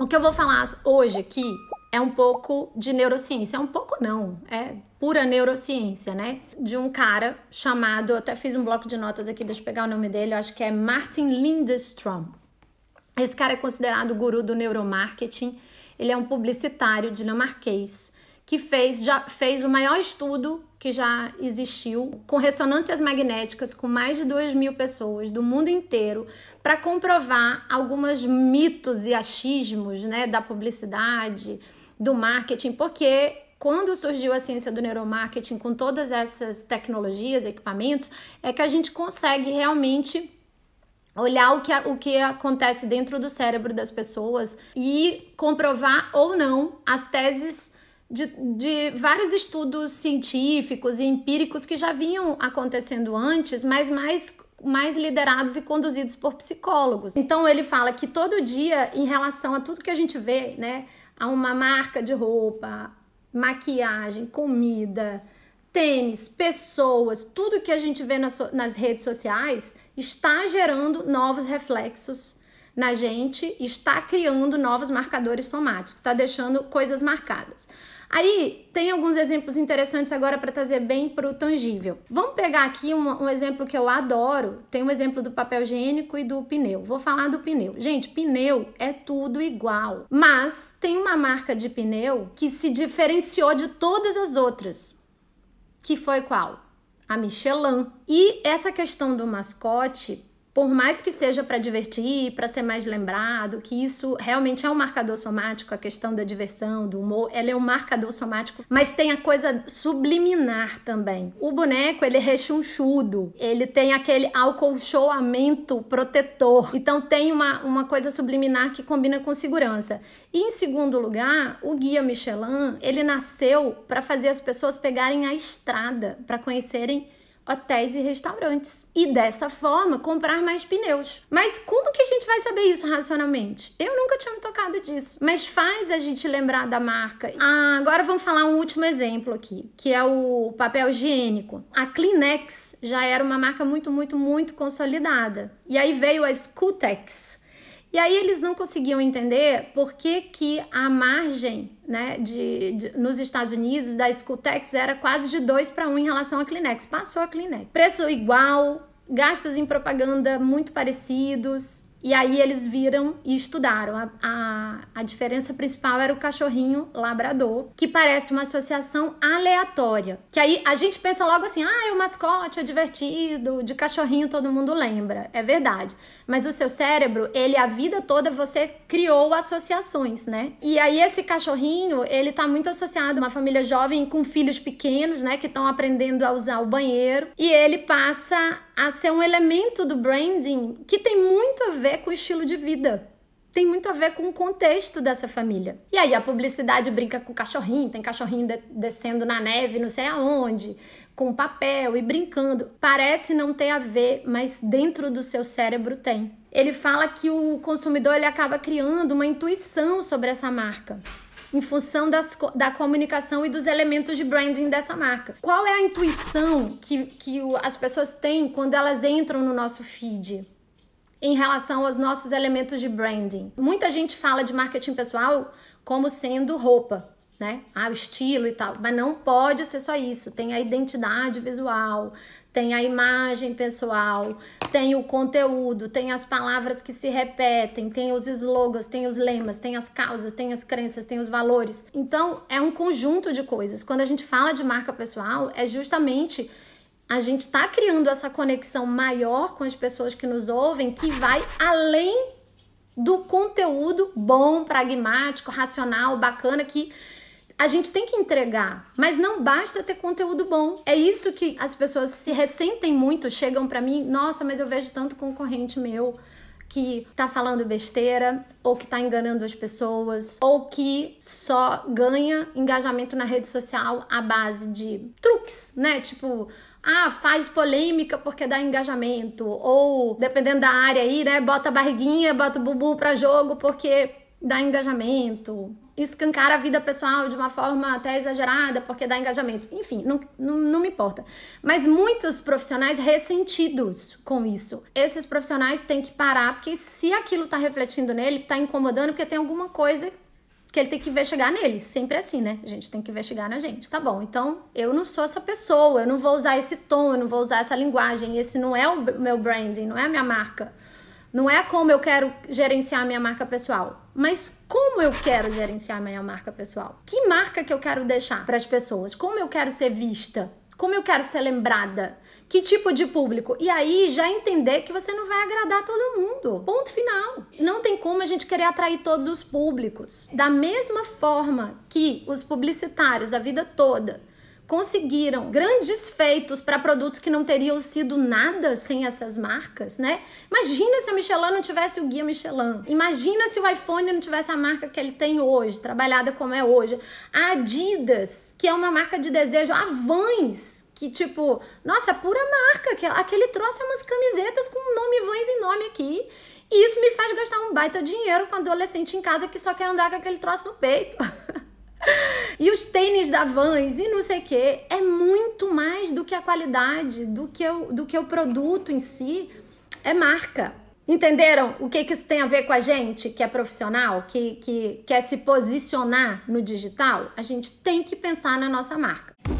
O que eu vou falar hoje aqui é um pouco de neurociência, é um pouco não, é pura neurociência, né? De um cara chamado, até fiz um bloco de notas aqui, deixa eu pegar o nome dele, eu acho que é Martin Lindstrom. Esse cara é considerado o guru do neuromarketing, ele é um publicitário dinamarquês que fez, já, fez o maior estudo que já existiu, com ressonâncias magnéticas, com mais de 2 mil pessoas do mundo inteiro, para comprovar alguns mitos e achismos né, da publicidade, do marketing, porque quando surgiu a ciência do neuromarketing, com todas essas tecnologias, equipamentos, é que a gente consegue realmente olhar o que, o que acontece dentro do cérebro das pessoas e comprovar ou não as teses de, de vários estudos científicos e empíricos que já vinham acontecendo antes, mas mais mais liderados e conduzidos por psicólogos. Então ele fala que todo dia, em relação a tudo que a gente vê, né, a uma marca de roupa, maquiagem, comida, tênis, pessoas, tudo que a gente vê nas, nas redes sociais está gerando novos reflexos na gente está criando novos marcadores somáticos, está deixando coisas marcadas. Aí tem alguns exemplos interessantes agora para trazer bem para o tangível. Vamos pegar aqui um, um, exemplo que eu adoro. Tem um exemplo do papel higiênico e do pneu. Vou falar do pneu. Gente, pneu é tudo igual, mas tem uma marca de pneu que se diferenciou de todas as outras. Que foi qual? A Michelin. E essa questão do mascote por mais que seja para divertir, para ser mais lembrado, que isso realmente é um marcador somático, a questão da diversão, do humor, ela é um marcador somático, mas tem a coisa subliminar também. O boneco, ele é rechonchudo, ele tem aquele alcolchoamento protetor, então tem uma, uma coisa subliminar que combina com segurança. E em segundo lugar, o guia Michelin, ele nasceu para fazer as pessoas pegarem a estrada, para conhecerem hotéis e restaurantes e dessa forma comprar mais pneus. Mas como que a gente vai saber isso racionalmente? Eu nunca tinha me tocado disso, mas faz a gente lembrar da marca. Ah, agora vamos falar um último exemplo aqui, que é o papel higiênico. A Kleenex já era uma marca muito, muito, muito consolidada. E aí veio a Scutex e aí eles não conseguiam entender por que, que a margem né, de, de nos Estados Unidos da Skutex era quase de 2 para 1 um em relação à Kleenex. Passou a Kleenex. Preço igual, gastos em propaganda muito parecidos, e aí eles viram e estudaram. A, a, a, diferença principal era o cachorrinho labrador, que parece uma associação aleatória. Que aí a gente pensa logo assim: ah, é o mascote, é divertido, de cachorrinho todo mundo lembra. É verdade. Mas o seu cérebro, ele a vida toda você criou associações, né? E aí esse cachorrinho, ele tá muito associado a uma família jovem com filhos pequenos, né, que estão aprendendo a usar o banheiro, e ele passa a ser um elemento do branding que tem muito a ver com o estilo de vida. Tem muito a ver com o contexto dessa família. E aí a publicidade brinca com cachorrinho, tem cachorrinho de descendo na neve, não sei aonde, com papel e brincando. Parece não ter a ver, mas dentro do seu cérebro tem. Ele fala que o consumidor ele acaba criando uma intuição sobre essa marca em função das, da comunicação e dos elementos de branding dessa marca. Qual é a intuição que, que as pessoas têm quando elas entram no nosso feed? Em relação aos nossos elementos de branding, muita gente fala de marketing pessoal como sendo roupa né? Ah, o estilo e tal. Mas não pode ser só isso. Tem a identidade visual, tem a imagem pessoal, tem o conteúdo, tem as palavras que se repetem, tem os slogans, tem os lemas, tem as causas, tem as crenças, tem os valores. Então, é um conjunto de coisas. Quando a gente fala de marca pessoal, é justamente a gente está criando essa conexão maior com as pessoas que nos ouvem, que vai além do conteúdo bom, pragmático, racional, bacana que a gente tem que entregar, mas não basta ter conteúdo bom. É isso que as pessoas se ressentem muito, chegam para mim, nossa, mas eu vejo tanto concorrente meu que tá falando besteira, ou que tá enganando as pessoas, ou que só ganha engajamento na rede social à base de truques, né? Tipo, ah, faz polêmica porque dá engajamento, ou dependendo da área aí, né, bota barriguinha, bota bubu para jogo porque dá engajamento escancar a vida pessoal de uma forma até exagerada, porque dá engajamento. Enfim, não, não, não, me importa. Mas muitos profissionais ressentidos com isso. Esses profissionais têm que parar, porque se aquilo tá refletindo nele, tá incomodando, porque tem alguma coisa que ele tem que investigar nele. Sempre é assim, né? A gente tem que investigar na gente. Tá bom, então eu não sou essa pessoa, eu não vou usar esse tom, eu não vou usar essa linguagem, esse não é o meu branding, não é a minha marca. Não é como eu quero gerenciar a minha marca pessoal mas como eu quero gerenciar minha marca pessoal? Que marca que eu quero deixar para as pessoas? Como eu quero ser vista? Como eu quero ser lembrada? Que tipo de público? E aí já entender que você não vai agradar todo mundo. Ponto final. Não tem como a gente querer atrair todos os públicos. Da mesma forma que os publicitários a vida toda conseguiram grandes feitos para produtos que não teriam sido nada sem essas marcas, né? Imagina se a Michelin não tivesse o guia Michelin. Imagina se o iPhone não tivesse a marca que ele tem hoje, trabalhada como é hoje. A Adidas, que é uma marca de desejo, a Vans, que tipo, nossa, é pura marca, que aquele trouxe é umas camisetas com nome Vans e nome aqui. E isso me faz gastar um baita dinheiro com adolescente em casa que só quer andar com aquele troço no peito. e os tênis da Vans e não sei o quê. É muito mais do que a qualidade, do que, o, do que o produto em si. É marca. Entenderam o que, que isso tem a ver com a gente que é profissional, que, que quer se posicionar no digital? A gente tem que pensar na nossa marca.